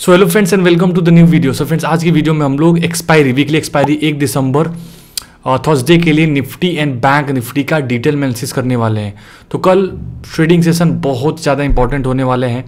So hello friends and welcome to the new video so friends आज की video में हम लोग एक्सपायरी वीकली एक्सपायरी एक दिसंबर थर्सडे के लिए निफ्टी एंड बैंक निफ्टी का डिटेल में एनालिसिस करने वाले हैं तो कल ट्रेडिंग सेशन बहुत ज़्यादा इंपॉर्टेंट होने वाले हैं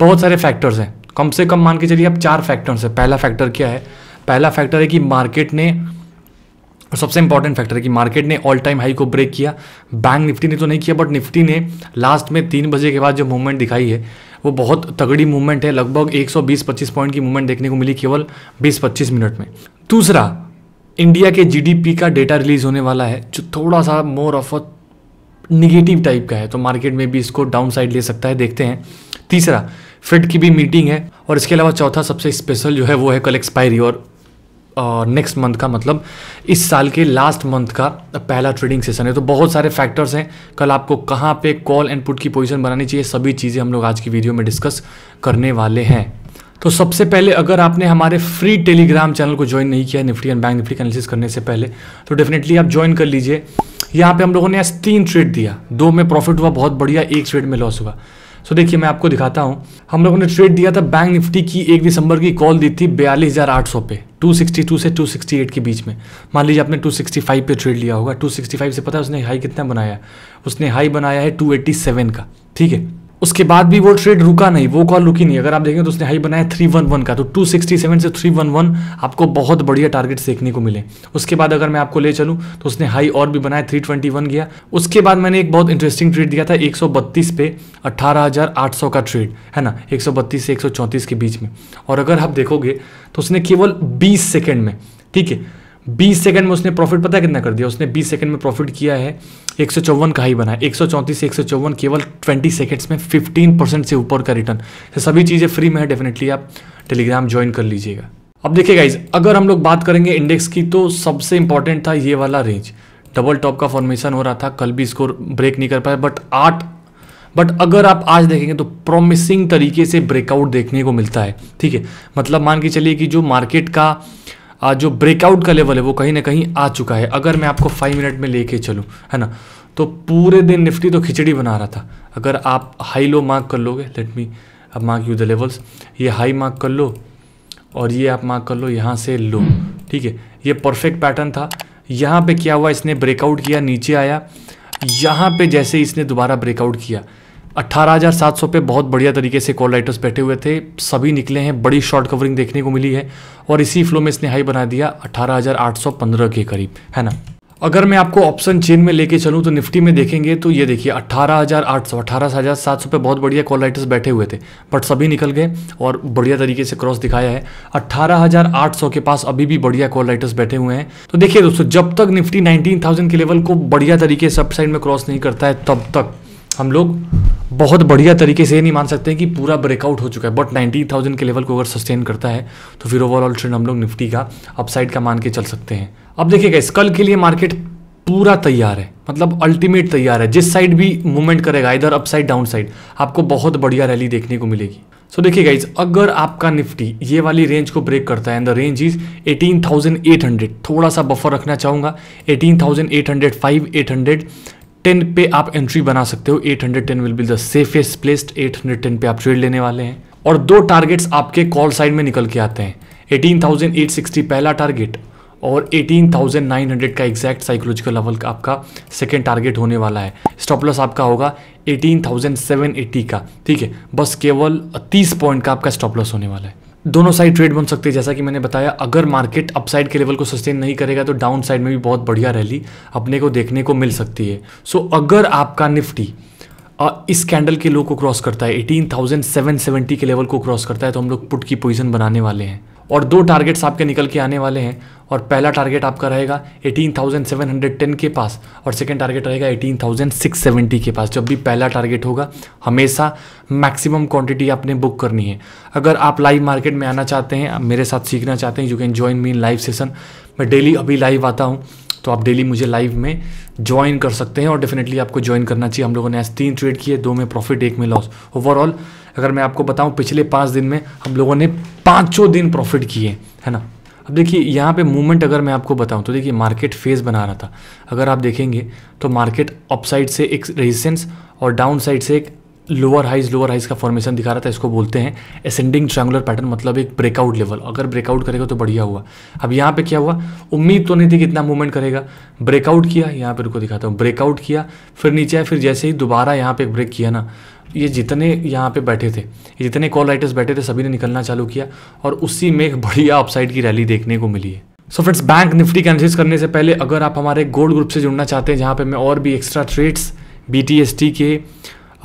बहुत सारे फैक्टर्स हैं कम से कम मान के चलिए अब चार फैक्टर्स हैं पहला फैक्टर क्या है पहला फैक्टर है कि मार्केट ने और सबसे इंपॉर्टेंट फैक्टर है कि मार्केट ने ऑल टाइम हाई को ब्रेक किया बैंक निफ्टी ने तो नहीं किया बट निफ्टी ने लास्ट में तीन बजे के बाद जो मूवमेंट दिखाई है वो बहुत तगड़ी मूवमेंट है लगभग 120-25 पॉइंट की मूवमेंट देखने को मिली केवल 20-25 मिनट में दूसरा इंडिया के जीडीपी का डेटा रिलीज होने वाला है जो थोड़ा सा more of a negative type का है तो मार्केट में भी इसको डाउन साइड ले सकता है देखते हैं तीसरा फेड की भी मीटिंग है और इसके अलावा चौथा सबसे स्पेशल जो है वो है कल एक्सपायरी और नेक्स्ट मंथ का मतलब इस साल के लास्ट मंथ का पहला ट्रेडिंग सेशन है तो बहुत सारे फैक्टर्स हैं कल आपको कहाँ पे कॉल एंड पुट की पोजीशन बनानी चाहिए सभी चीज़ें हम लोग आज की वीडियो में डिस्कस करने वाले हैं तो सबसे पहले अगर आपने हमारे फ्री टेलीग्राम चैनल को ज्वाइन नहीं किया Nifty and bank Nifty analysis करने से पहले तो डेफिनेटली आप ज्वाइन कर लीजिए यहाँ पे हम लोगों ने आज तीन ट्रेड दिया दो में प्रॉफिट हुआ बहुत बढ़िया एक ट्रेड में लॉस हुआ सो देखिए मैं आपको दिखाता हूँ हम लोगों ने ट्रेड दिया था बैंक निफ्टी की एक दिसंबर की कॉल दी थी बयालीस हज़ार आठ सौ पे 262 से 268 के बीच में मान लीजिए आपने 265 पे ट्रेड लिया होगा 265 से पता है उसने हाई कितना बनाया उसने हाई बनाया है 287 का ठीक है उसके बाद भी वो ट्रेड रुका नहीं वो कॉल रुकी नहीं अगर आप देखें तो उसने हाई बनाया थ्री वन वन का तो टू सिक्सटी सेवन से थ्री वन वन आपको बहुत बढ़िया टारगेट देखने को मिले उसके बाद अगर मैं आपको ले चलूँ तो उसने हाई और भी बनाया थ्री ट्वेंटी वन गया उसके बाद मैंने एक बहुत इंटरेस्टिंग ट्रेड दिया था एक सौ बत्तीस पे अट्ठारह हज़ार आठ सौ का ट्रेड है ना एक सौ बत्तीस से एक सौ चौंतीस के बीच में और अगर आप देखोगे तो उसने केवल बीस सेकेंड में ठीक है बीस सेकंड में उसने प्रॉफिट पता कितना कर दिया उसने बीस सेकंड में प्रॉफिट किया है एक सौ चौवन का ही बना है एक सौ चौंतीस एक सौ चौवन केवल ट्वेंटी सेकंड्स में फिफ्टीन परसेंट से ऊपर का रिटर्न सभी चीज़ें फ्री में है डेफिनेटली आप टेलीग्राम ज्वाइन कर लीजिएगा अब देखिए इस अगर हम लोग बात करेंगे इंडेक्स की तो सबसे इंपॉर्टेंट था ये वाला रेंज डबल टॉप का फॉर्मेशन हो रहा था कल भी स्कोर ब्रेक नहीं कर पाया बट आठ बट अगर आप आज देखेंगे तो प्रोमिसिंग तरीके से ब्रेकआउट देखने को मिलता है ठीक है मतलब मान के चलिए कि जो मार्केट का जो ब्रेकआउट का लेवल है वो कहीं ना कहीं आ चुका है अगर मैं आपको फाइव मिनट में लेके चलूँ है ना तो पूरे दिन निफ्टी तो खिचड़ी बना रहा था अगर आप हाई लो मार्क कर लोगे लेट मी अब मार्क यू द लेवल्स ये हाई मार्क कर लो और ये आप मार्क कर लो यहाँ से लो ठीक है ये परफेक्ट पैटर्न था यहाँ पे क्या हुआ इसने ब्रेकआउट किया नीचे आया यहाँ पे जैसे इसने दोबारा ब्रेकआउट किया 18,700 पे बहुत बढ़िया तरीके से कॉल राइटर्स बैठे हुए थे सभी निकले हैं बड़ी शॉर्ट कवरिंग देखने को मिली है और इसी फ्लो में इसने हाई बना दिया 18,815 के करीब है ना अगर मैं आपको ऑप्शन चेन में लेके चलूँ तो निफ्टी में देखेंगे तो ये देखिए 18,800 18,700 पे बहुत बढ़िया कॉल राइटर्स बैठे हुए थे बट सभी निकल गए और बढ़िया तरीके से क्रॉस दिखाया है 18,800 के पास अभी भी बढ़िया कॉल राइटर्स बैठे हुए हैं तो देखिए दोस्तों जब तक निफ्टी नाइनटीन के लेवल को बढ़िया तरीके से अपसाइड में क्रॉस नहीं करता है तब तक हम लोग बहुत बढ़िया तरीके से ये नहीं मान सकते कि पूरा ब्रेकआउट हो चुका है बट नाइन्टी थाउजेंड के लेवल को अगर सस्टेन करता है तो फिर ओवरऑल ट्रेंड हम लोग निफ्टी का अपसाइड का मान के चल सकते हैं अब देखिएगा इस कल के लिए मार्केट पूरा तैयार है मतलब अल्टीमेट तैयार है जिस साइड भी मूवमेंट करेगा इधर अपसाइड डाउन साइड आपको बहुत बढ़िया रैली देखने को मिलेगी सो देखिए इस अगर आपका निफ्टी ये वाली रेंज को ब्रेक करता है एंड द रेंज इज 18,800 थोड़ा सा बफर रखना चाहूँगा 18,805 800 टेन पे आप एंट्री बना सकते हो eight hundred ten will be the safest placed ten पे आप ट्रेड लेने वाले हैं और दो टारगेट्स आपके कॉल साइड में निकल के आते हैं एटीन थाउजेंड एट सिक्सटी पहला टारगेट और 18,900 का एग्जैक्ट साइकोलॉजिकल लेवल का आपका सेकेंड टारगेट होने वाला है स्टॉप लॉस आपका होगा 18,780 का ठीक है बस केवल 30 पॉइंट का आपका स्टॉप लॉस होने वाला है दोनों साइड ट्रेड बन सकते हैं जैसा कि मैंने बताया अगर मार्केट अपसाइड के लेवल को सस्टेन नहीं करेगा तो डाउन साइड में भी बहुत बढ़िया रैली अपने को देखने को मिल सकती है सो so, अगर आपका निफ्टी इस कैंडल के लो को क्रॉस करता है 18,770 के लेवल को क्रॉस करता है तो हम लोग पुट की पोजिशन बनाने वाले हैं और दो टारगेट्स आपके निकल के आने वाले हैं और पहला टारगेट आपका रहेगा 18,710 के पास और सेकंड टारगेट रहेगा 18,670 के पास जब भी पहला टारगेट होगा हमेशा मैक्सिमम क्वांटिटी आपने बुक करनी है अगर आप लाइव मार्केट में आना चाहते हैं मेरे साथ सीखना चाहते हैं you can join me in live session मैं डेली अभी लाइव आता हूँ तो आप डेली मुझे लाइव में ज्वाइन कर सकते हैं और डेफिनेटली आपको ज्वाइन करना चाहिए हम लोगों ने आज तीन ट्रेड किए दो में प्रॉफिट एक में लॉस ओवरऑल अगर मैं आपको बताऊं पिछले पाँच दिन में हम लोगों ने पाँचों दिन प्रॉफिट किए है ना अब देखिए यहाँ पे मूवमेंट अगर मैं आपको बताऊँ तो देखिए मार्केट फेज बना रहा था अगर आप देखेंगे तो मार्केट अपसाइड से एक रेजिस्टेंस और डाउन साइड से एक लोअर हाइज लोअर हाइज का फॉर्मेशन दिखा रहा था इसको बोलते हैं असेंडिंग ट्रायंगुलर पैटर्न मतलब एक ब्रेकआउट लेवल अगर ब्रेकआउट करेगा तो बढ़िया हुआ अब यहाँ पे क्या हुआ उम्मीद तो नहीं थी कि इतना मूवमेंट करेगा ब्रेकआउट किया यहाँ पे रुको दिखाता हूँ ब्रेकआउट किया फिर नीचे आया फिर जैसे ही दोबारा यहाँ पे एक ब्रेक किया ना ये जितने यहाँ पे बैठे थे जितने कॉल राइटर्स बैठे थे सभी ने निकलना चालू किया और उसी में एक बढ़िया अपसाइड की रैली देखने को मिली है सो फ्रेंड्स बैंक निफ्टी का एनालिसिस करने से पहले अगर आप हमारे गोल्ड ग्रुप से जुड़ना चाहते हैं जहाँ पे मैं और भी एक्स्ट्रा ट्रेड्स बी के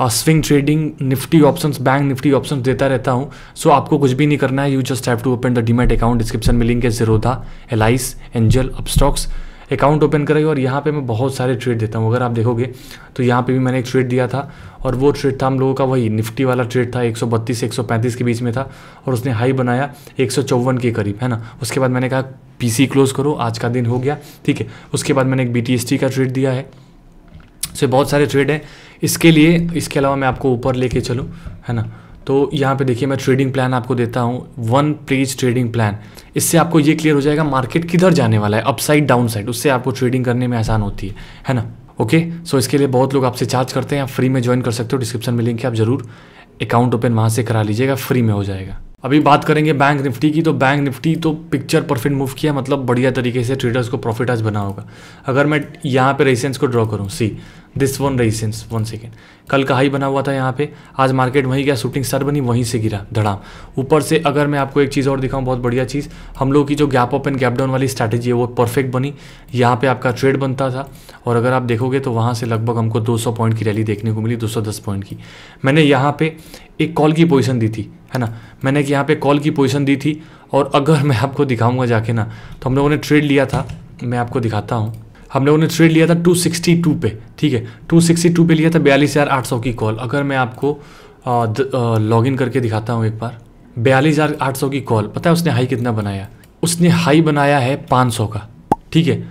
swing trading Nifty options bank Nifty options देता रहता हूँ सो so, आपको कुछ भी नहीं करना है you just have to open the demat account description में लिंक है था Alice Angel Upstox account open कराइए और यहाँ पे मैं बहुत सारे ट्रेड देता हूँ अगर आप देखोगे तो यहाँ पे भी मैंने एक ट्रेड दिया था और वो ट्रेड था हम लोगों का वही निफ्टी वाला ट्रेड था 132 से 135 के बीच में था और उसने हाई बनाया एक के करीब है ना उसके बाद मैंने कहा पीसी क्लोज़ करो आज का दिन हो गया ठीक है उसके बाद मैंने एक बी का ट्रेड दिया है सो बहुत सारे ट्रेड हैं इसके लिए इसके अलावा मैं आपको ऊपर लेके चलूँ है ना तो यहाँ पे देखिए मैं ट्रेडिंग प्लान आपको देता हूँ वन पेज ट्रेडिंग प्लान इससे आपको ये क्लियर हो जाएगा मार्केट किधर जाने वाला है अपसाइड डाउन साइड उससे आपको ट्रेडिंग करने में आसान होती है है ना ओके सो इसके लिए बहुत लोग आपसे चार्ज करते हैं आप फ्री में ज्वाइन कर सकते हो डिस्क्रिप्शन में लिंक है आप ज़रूर अकाउंट ओपन वहाँ से करा लीजिएगा फ्री में हो जाएगा अभी बात करेंगे बैंक निफ्टी की तो बैंक निफ्टी तो पिक्चर परफेक्ट मूव किया मतलब बढ़िया तरीके से ट्रेडर्स को प्रॉफिट आज बना होगा अगर मैं यहाँ पे रेसेंस को ड्रॉ करूँ see this one resistance one second कल का हाई बना हुआ था यहाँ पे आज मार्केट वहीं गया शूटिंग स्टार बनी वहीं से गिरा धड़ाम ऊपर से अगर मैं आपको एक चीज़ और दिखाऊं बहुत बढ़िया चीज़ हम लोग की जो gap up and gap down वाली स्ट्रैटेजी है वो परफेक्ट बनी यहाँ पे आपका ट्रेड बनता था और अगर आप देखोगे तो वहाँ से लगभग हमको 200 पॉइंट की रैली देखने को मिली 210 पॉइंट की मैंने यहाँ पे एक कॉल की पोजिशन दी थी है ना मैंने एक यहाँ पे कॉल की पोजिशन दी थी और अगर मैं आपको दिखाऊंगा जाके ना तो हम लोगों ने ट्रेड लिया था मैं आपको दिखाता हूँ हम लोगों ने ट्रेड लिया था 262 पे ठीक है 262 पे लिया था बयालीस हज़ार आठ सौ की कॉल अगर मैं आपको लॉग इन करके दिखाता हूँ एक बार बयालीस हज़ार आठ सौ की कॉल पता है उसने हाई कितना बनाया उसने हाई बनाया है पाँच सौ का ठीक है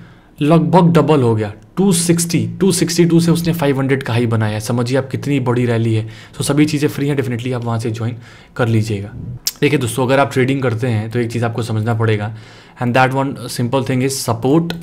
लगभग डबल हो गया 260 262 से उसने 500 का हाई बनाया है समझिए आप कितनी बड़ी रैली है सो सभी चीज़ें फ्री हैं डेफिनेटली आप वहाँ से ज्वाइन कर लीजिएगा देखिए दोस्तों अगर आप ट्रेडिंग करते हैं तो एक चीज़ आपको समझना पड़ेगा and that one simple thing is support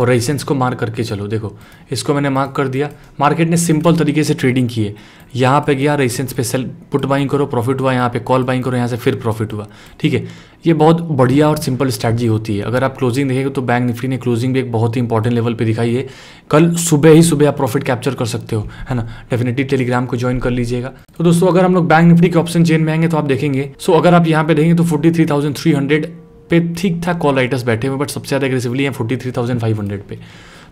और रेजिस्टेंस को मार्क करके चलो देखो इसको मैंने मार्क कर दिया मार्केट ने सिंपल तरीके से ट्रेडिंग की है यहाँ पे गया रेजिस्टेंस पे सेल पुट बाइंग करो प्रॉफिट हुआ यहाँ पे कॉल बाइंग करो यहाँ से फिर प्रॉफिट हुआ ठीक है ये बहुत बढ़िया और सिंपल स्ट्रैटी होती है अगर आप क्लोजिंग देखेंगे तो बैंक निफ्टी ने क्लोजिंग भी एक बहुत ही इंपॉर्टेंट लेवल पर दिखाई है कल सुबह ही सुबह आप प्रॉफिट कैप्चर कर सकते हो है ना डेफिनेटली टेलीग्राम को ज्वाइन कर लीजिएगा तो दोस्तों अगर हम लोग बैंक निफ्टी के ऑप्शन चेन में आएंगे तो आप देखेंगे सो अगर आप यहाँ पे देखेंगे तो forty three thousand three hundred पे ठीक ठाक कॉल राइटर्स बैठे हुए बट सबसे ज़्यादा एग्रेसिवली हैं forty three thousand five hundred पे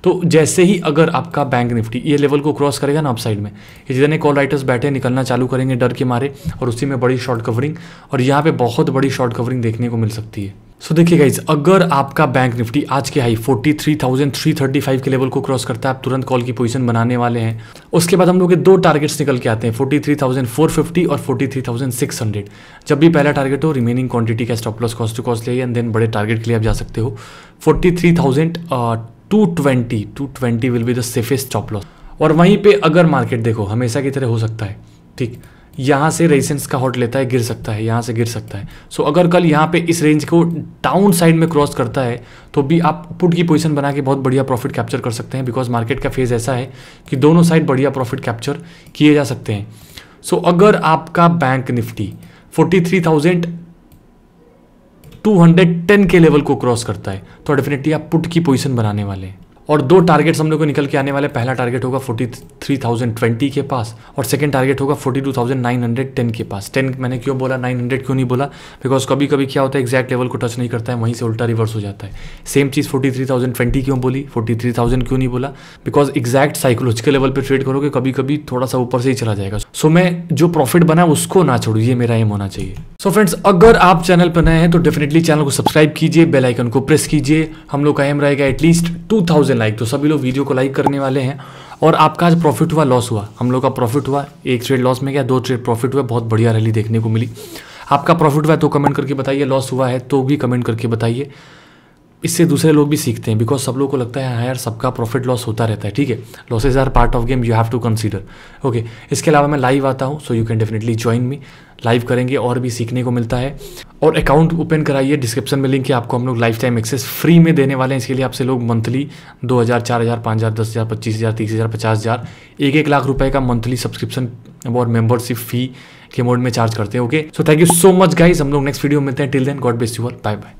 तो जैसे ही अगर आपका बैंक निफ्टी ये लेवल को क्रॉस करेगा ना अपसाइड में ये जितने कॉल राइटर्स बैठे निकलना चालू करेंगे डर के मारे और उसी में बड़ी शॉर्ट कवरिंग और यहाँ पे बहुत बड़ी शॉर्ट कवरिंग देखने को मिल सकती है सो देखिए गाइज अगर आपका बैंक निफ्टी आज के हाई 43,335 के लेवल को क्रॉस करता है आप तुरंत कॉल की पोजीशन बनाने वाले हैं उसके बाद हम लोग के दो टारगेट्स निकल के आते हैं 43,450 और 43,600 जब भी पहला टारगेट हो रिमेनिंग क्वांटिटी का stop loss cost to cost ले एंड देन बड़े टारगेट के लिए आप जा सकते हो forty three will be the safest stop loss और वहीं पे अगर मार्केट देखो हमेशा की तरह हो सकता है ठीक यहाँ से रेजिस्टेंस हम्म। का हॉट लेता है गिर सकता है यहाँ से गिर सकता है सो so, अगर कल यहाँ पे इस रेंज को डाउन साइड में क्रॉस करता है तो भी आप पुट की पोजीशन बना के बहुत बढ़िया प्रॉफिट कैप्चर कर सकते हैं बिकॉज मार्केट का फेज ऐसा है कि दोनों साइड बढ़िया प्रॉफिट कैप्चर किए जा सकते हैं सो so, अगर आपका bank Nifty forty three thousand के लेवल को क्रॉस करता है तो डेफिनेटली आप पुट की पोजिशन बनाने वाले हैं और दो टारगेट्स हम लोग को निकल के आने वाले पहला टारगेट होगा फोर्टी थ्री थाउजेंड ट्वेंटी के पास और सेकंड टारगेट होगा forty two thousand nine hundred ten के पास टेन मैंने क्यों बोला नाइन हंड्रेड क्यों नहीं बोला बिकॉज कभी कभी क्या होता है एक्जैक्ट लेवल को टच नहीं करता है वहीं से उल्टा रिवर्स हो जाता है सेम चीज़ फोर्टी थ्री थाउजेंड ट्वेंटी क्यों बोली फोर्टी थ्री थाउजेंड क्यों नहीं बोला बिकॉज एक्जैक्ट साइकोलॉजिकल लेवल पर ट्रेड करोगे कभी कभी थोड़ा सा ऊपर से ही चला जाएगा सो so, मैं जो प्रॉफिट बना उसको ना छोड़ू ये मेरा एम होना चाहिए सो so, फ्रेंड्स अगर आप चैनल पर नए हैं तो डेफिनेटली चैनल को सब्सक्राइब कीजिए बेलाइकन को प्रेस कीजिए हम लोग का एम रहेगा एटलीस्ट टू थाउजेंड लाइक तो सभी लोग वीडियो को लाइक करने वाले हैं और आपका आज प्रॉफिट हुआ लॉस हुआ हम लोग का प्रॉफिट हुआ एक ट्रेड लॉस में गया दो ट्रेड प्रॉफिट हुआ बहुत बढ़िया रैली देखने को मिली आपका प्रॉफिट हुआ है तो कमेंट करके बताइए लॉस हुआ है तो भी कमेंट करके बताइए इससे दूसरे लोग भी सीखते हैं बिकॉज सब लोग को लगता है हाँ यार सबका प्रॉफिट लॉस होता रहता है ठीक है losses are part of game you have to consider okay इसके अलावा मैं लाइव आता हूँ so you can definitely join me live करेंगे और भी सीखने को मिलता है और अकाउंट ओपन कराइए डिस्क्रिप्शन में लिंक है आपको हम लोग लाइफ टाइम एक्सेस फ्री में देने वाले हैं इसके लिए आपसे लोग मंथली दो हज़ार चार हज़ार पाँच हज़ार दस हज़ार पच्चीस हज़ार तीस हज़ार पचास हज़ार एक एक लाख रुपए का मंथली सब्सक्रिप्शन और मेंबरशिप फी के मोड में चार्ज करते हैं okay so thank you so much guys हम लोग नेक्स्ट वीडियो मिलते हैं टिल देन गॉड बेस्ट यूर बाय बाय